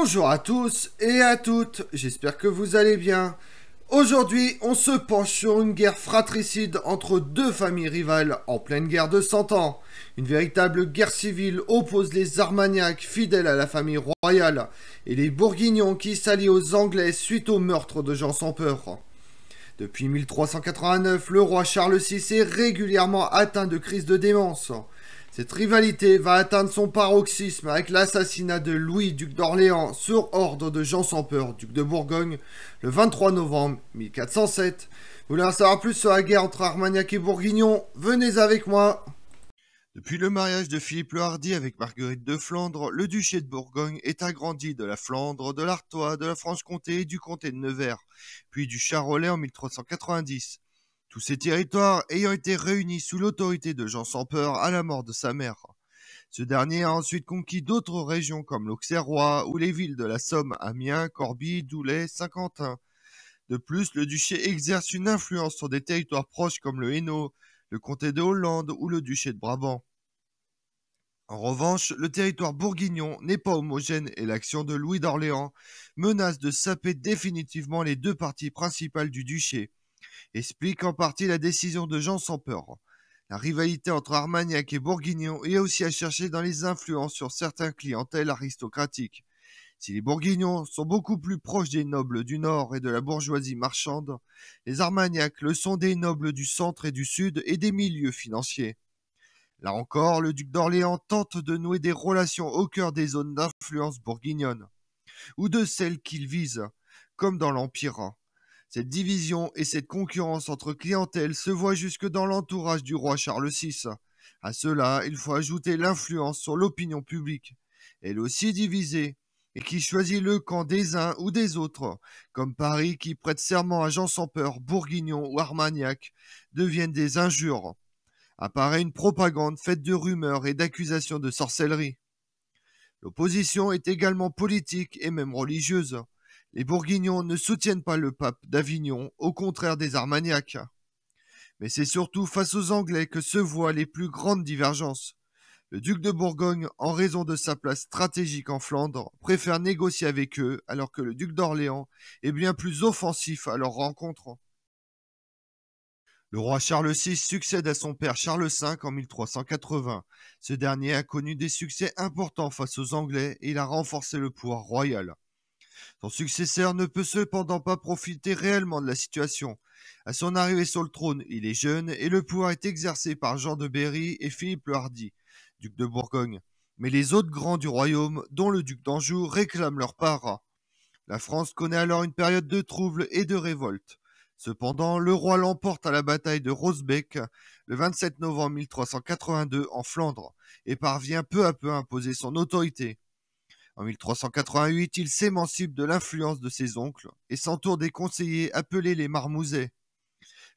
Bonjour à tous et à toutes, j'espère que vous allez bien. Aujourd'hui, on se penche sur une guerre fratricide entre deux familles rivales en pleine guerre de Cent Ans. Une véritable guerre civile oppose les Armagnacs fidèles à la famille royale et les Bourguignons qui s'allient aux Anglais suite au meurtre de Jean sans peur. Depuis 1389, le roi Charles VI est régulièrement atteint de crises de démence. Cette rivalité va atteindre son paroxysme avec l'assassinat de Louis, duc d'Orléans, sur ordre de Jean sans peur, duc de Bourgogne, le 23 novembre 1407. Vous voulez en savoir plus sur la guerre entre Armagnac et Bourguignon Venez avec moi depuis le mariage de Philippe le Hardy avec Marguerite de Flandre, le duché de Bourgogne est agrandi de la Flandre, de l'Artois, de la Franche-Comté et du comté de Nevers, puis du Charolais en 1390 tous ces territoires ayant été réunis sous l'autorité de Jean sans peur à la mort de sa mère. Ce dernier a ensuite conquis d'autres régions comme l'Auxerrois ou les villes de la Somme, Amiens, Corbie, Doulay, Saint-Quentin. De plus, le duché exerce une influence sur des territoires proches comme le Hainaut, le comté de Hollande ou le duché de Brabant. En revanche, le territoire bourguignon n'est pas homogène et l'action de Louis d'Orléans menace de saper définitivement les deux parties principales du duché explique en partie la décision de Jean sans peur. La rivalité entre Armagnac et Bourguignon est aussi à chercher dans les influences sur certains clientèles aristocratiques. Si les Bourguignons sont beaucoup plus proches des nobles du Nord et de la bourgeoisie marchande, les Armagnacs le sont des nobles du centre et du sud et des milieux financiers. Là encore, le duc d'Orléans tente de nouer des relations au cœur des zones d'influence bourguignonne, ou de celles qu'il vise, comme dans l'Empire. Cette division et cette concurrence entre clientèles se voient jusque dans l'entourage du roi Charles VI. À cela, il faut ajouter l'influence sur l'opinion publique, elle aussi divisée, et qui choisit le camp des uns ou des autres, comme Paris qui prête serment à Jean sans peur, Bourguignon ou Armagnac, deviennent des injures. Apparaît une propagande faite de rumeurs et d'accusations de sorcellerie. L'opposition est également politique et même religieuse. Les Bourguignons ne soutiennent pas le pape d'Avignon, au contraire des Armagnacs. Mais c'est surtout face aux Anglais que se voient les plus grandes divergences. Le duc de Bourgogne, en raison de sa place stratégique en Flandre, préfère négocier avec eux, alors que le duc d'Orléans est bien plus offensif à leur rencontre. Le roi Charles VI succède à son père Charles V en 1380. Ce dernier a connu des succès importants face aux Anglais et il a renforcé le pouvoir royal. Son successeur ne peut cependant pas profiter réellement de la situation. À son arrivée sur le trône, il est jeune et le pouvoir est exercé par Jean de Berry et Philippe le Hardy, duc de Bourgogne. Mais les autres grands du royaume, dont le duc d'Anjou, réclament leur part. La France connaît alors une période de troubles et de révoltes. Cependant, le roi l'emporte à la bataille de Rosbeck le 27 novembre 1382 en Flandre et parvient peu à peu à imposer son autorité. En 1388, il s'émancipe de l'influence de ses oncles et s'entoure des conseillers appelés les Marmousets.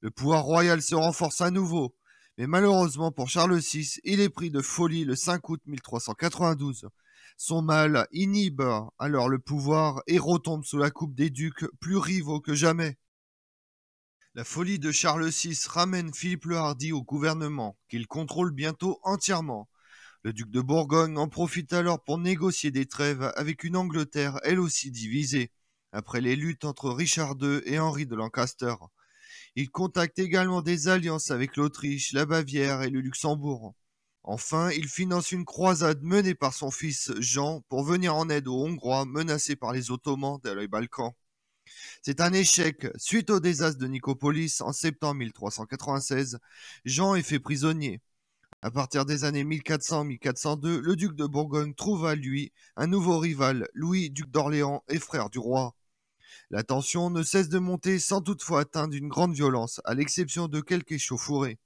Le pouvoir royal se renforce à nouveau, mais malheureusement pour Charles VI, il est pris de folie le 5 août 1392. Son mal inhibe alors le pouvoir et retombe sous la coupe des ducs plus rivaux que jamais. La folie de Charles VI ramène Philippe le Hardy au gouvernement, qu'il contrôle bientôt entièrement, le duc de Bourgogne en profite alors pour négocier des trêves avec une Angleterre elle aussi divisée, après les luttes entre Richard II et Henri de Lancaster. Il contacte également des alliances avec l'Autriche, la Bavière et le Luxembourg. Enfin, il finance une croisade menée par son fils Jean pour venir en aide aux Hongrois menacés par les Ottomans dans les Balkans. C'est un échec. Suite au désastre de Nicopolis en septembre 1396, Jean est fait prisonnier. À partir des années 1400-1402, le duc de Bourgogne trouve à lui un nouveau rival, Louis, duc d'Orléans et frère du roi. La tension ne cesse de monter sans toutefois atteindre une grande violence, à l'exception de quelques échauffourées.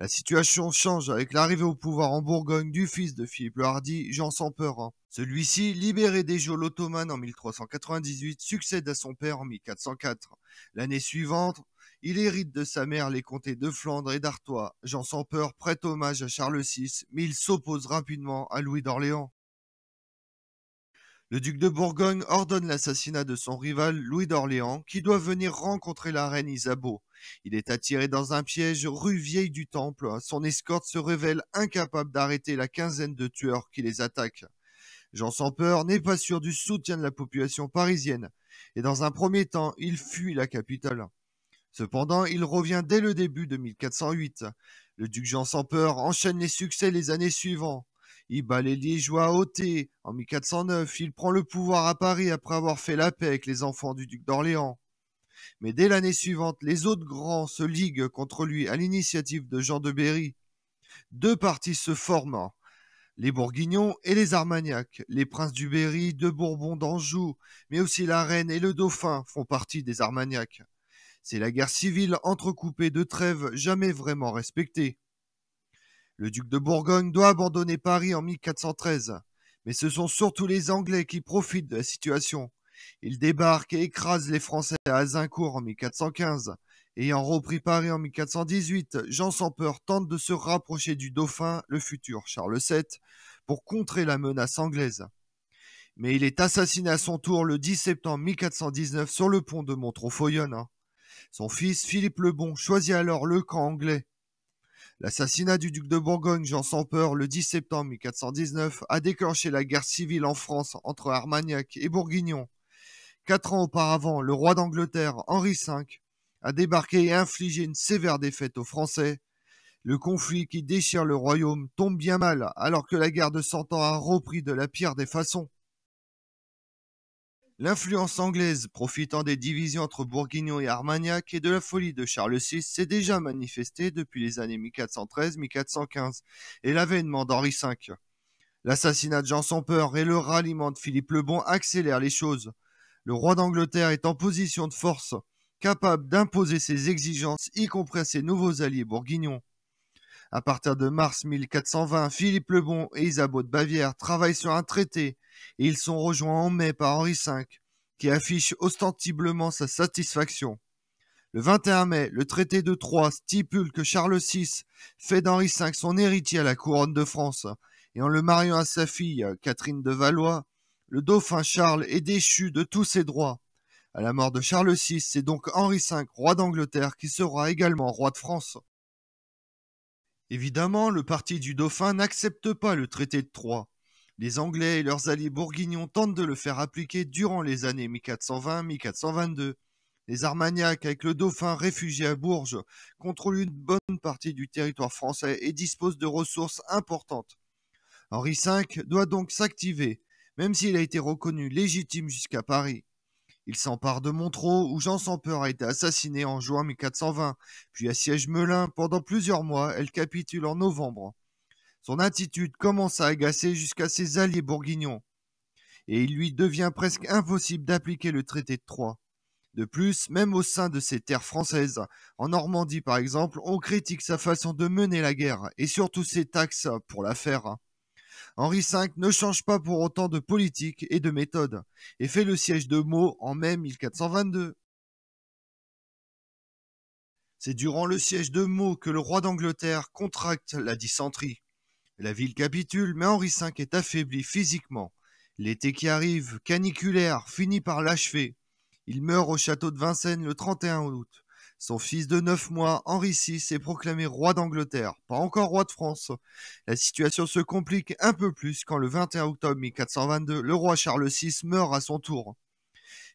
La situation change avec l'arrivée au pouvoir en Bourgogne du fils de Philippe le Hardy, Jean sans hein. Celui-ci, libéré des geôles ottomanes en 1398, succède à son père en 1404. L'année suivante, il hérite de sa mère les comtés de Flandre et d'Artois. Jean sans peur prête hommage à Charles VI, mais il s'oppose rapidement à Louis d'Orléans. Le duc de Bourgogne ordonne l'assassinat de son rival Louis d'Orléans, qui doit venir rencontrer la reine Isabeau. Il est attiré dans un piège rue Vieille du Temple. Son escorte se révèle incapable d'arrêter la quinzaine de tueurs qui les attaquent. Jean sans peur n'est pas sûr du soutien de la population parisienne, et dans un premier temps, il fuit la capitale. Cependant, il revient dès le début de 1408. Le duc Jean sans peur enchaîne les succès les années suivantes. Il bat les Liégeois à en 1409. Il prend le pouvoir à Paris après avoir fait la paix avec les enfants du duc d'Orléans. Mais dès l'année suivante, les autres grands se liguent contre lui à l'initiative de Jean de Berry. Deux partis se forment les Bourguignons et les Armagnacs, les princes du Berry, de Bourbon d'Anjou, mais aussi la reine et le dauphin font partie des Armagnacs. C'est la guerre civile entrecoupée de trêves jamais vraiment respectées. Le duc de Bourgogne doit abandonner Paris en 1413, mais ce sont surtout les Anglais qui profitent de la situation. Ils débarquent et écrasent les Français à Azincourt en 1415. Ayant repris Paris en 1418, Jean sans peur tente de se rapprocher du dauphin, le futur Charles VII, pour contrer la menace anglaise. Mais il est assassiné à son tour le 10 septembre 1419 sur le pont de Montreux-Foyonne. Son fils Philippe le Bon choisit alors le camp anglais. L'assassinat du duc de Bourgogne Jean sans peur le 10 septembre 1419 a déclenché la guerre civile en France entre Armagnac et Bourguignon. Quatre ans auparavant, le roi d'Angleterre Henri V a débarqué et infligé une sévère défaite aux Français. Le conflit qui déchire le royaume tombe bien mal alors que la guerre de Cent Ans a repris de la pire des façons. L'influence anglaise profitant des divisions entre Bourguignon et Armagnac et de la folie de Charles VI s'est déjà manifestée depuis les années 1413-1415 et l'avènement d'Henri V. L'assassinat de Jean sans peur et le ralliement de Philippe le Bon accélèrent les choses. Le roi d'Angleterre est en position de force, capable d'imposer ses exigences, y compris à ses nouveaux alliés bourguignons. À partir de mars 1420, Philippe le Bon et Isabeau de Bavière travaillent sur un traité et ils sont rejoints en mai par Henri V, qui affiche ostensiblement sa satisfaction. Le 21 mai, le traité de Troyes stipule que Charles VI fait d'Henri V son héritier à la couronne de France, et en le mariant à sa fille, Catherine de Valois, le dauphin Charles est déchu de tous ses droits. À la mort de Charles VI, c'est donc Henri V, roi d'Angleterre, qui sera également roi de France. Évidemment, le parti du dauphin n'accepte pas le traité de Troyes. Les Anglais et leurs alliés bourguignons tentent de le faire appliquer durant les années 1420-1422. Les Armagnacs, avec le dauphin réfugié à Bourges, contrôlent une bonne partie du territoire français et disposent de ressources importantes. Henri V doit donc s'activer, même s'il a été reconnu légitime jusqu'à Paris. Il s'empare de Montreux, où Jean sans a été assassiné en juin 1420, puis assiège Melun pendant plusieurs mois, elle capitule en novembre. Son attitude commence à agacer jusqu'à ses alliés bourguignons, et il lui devient presque impossible d'appliquer le traité de Troyes. De plus, même au sein de ses terres françaises, en Normandie par exemple, on critique sa façon de mener la guerre, et surtout ses taxes pour la faire. Henri V ne change pas pour autant de politique et de méthode, et fait le siège de Meaux en mai 1422. C'est durant le siège de Meaux que le roi d'Angleterre contracte la dysenterie. La ville capitule, mais Henri V est affaibli physiquement. L'été qui arrive, caniculaire, finit par l'achever. Il meurt au château de Vincennes le 31 août. Son fils de 9 mois, Henri VI, est proclamé roi d'Angleterre, pas encore roi de France. La situation se complique un peu plus quand le 21 octobre 1422, le roi Charles VI meurt à son tour.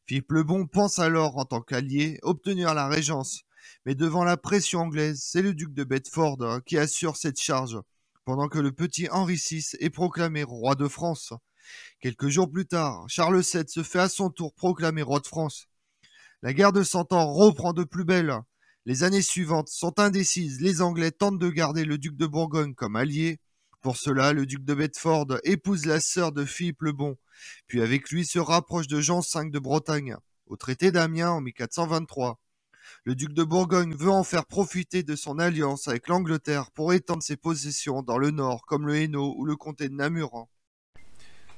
Philippe le Bon pense alors, en tant qu'allié, obtenir la régence. Mais devant la pression anglaise, c'est le duc de Bedford hein, qui assure cette charge, pendant que le petit Henri VI est proclamé roi de France. Quelques jours plus tard, Charles VII se fait à son tour proclamer roi de France. La guerre de Cent Ans reprend de plus belle. Les années suivantes sont indécises. Les Anglais tentent de garder le duc de Bourgogne comme allié. Pour cela, le duc de Bedford épouse la sœur de Philippe le Bon, puis avec lui se rapproche de Jean V de Bretagne, au traité d'Amiens en 1423. Le duc de Bourgogne veut en faire profiter de son alliance avec l'Angleterre pour étendre ses possessions dans le nord, comme le Hainaut ou le comté de Namur.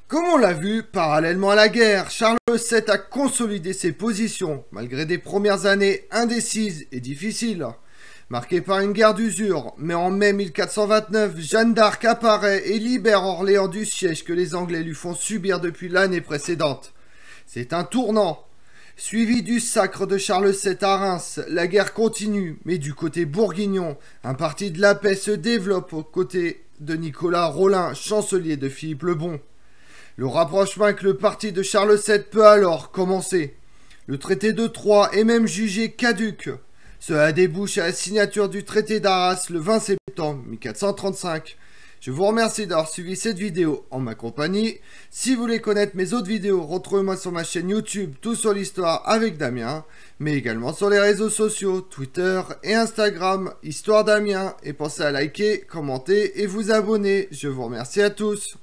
Comme on l'a vu, parallèlement à la guerre, Charles VII a consolidé ses positions, malgré des premières années indécises et difficiles. marquées par une guerre d'usure, mais en mai 1429, Jeanne d'Arc apparaît et libère Orléans du siège que les Anglais lui font subir depuis l'année précédente. C'est un tournant. Suivi du sacre de Charles VII à Reims, la guerre continue, mais du côté bourguignon, un parti de la paix se développe aux côtés de Nicolas Rollin, chancelier de Philippe le Bon. Le rapprochement avec le parti de Charles VII peut alors commencer. Le traité de Troyes est même jugé caduque. Cela débouche à la signature du traité d'Arras le 20 septembre 1435. Je vous remercie d'avoir suivi cette vidéo en ma compagnie. Si vous voulez connaître mes autres vidéos, retrouvez-moi sur ma chaîne YouTube Tout sur l'Histoire avec Damien, mais également sur les réseaux sociaux, Twitter et Instagram, Histoire Damien. Et pensez à liker, commenter et vous abonner. Je vous remercie à tous.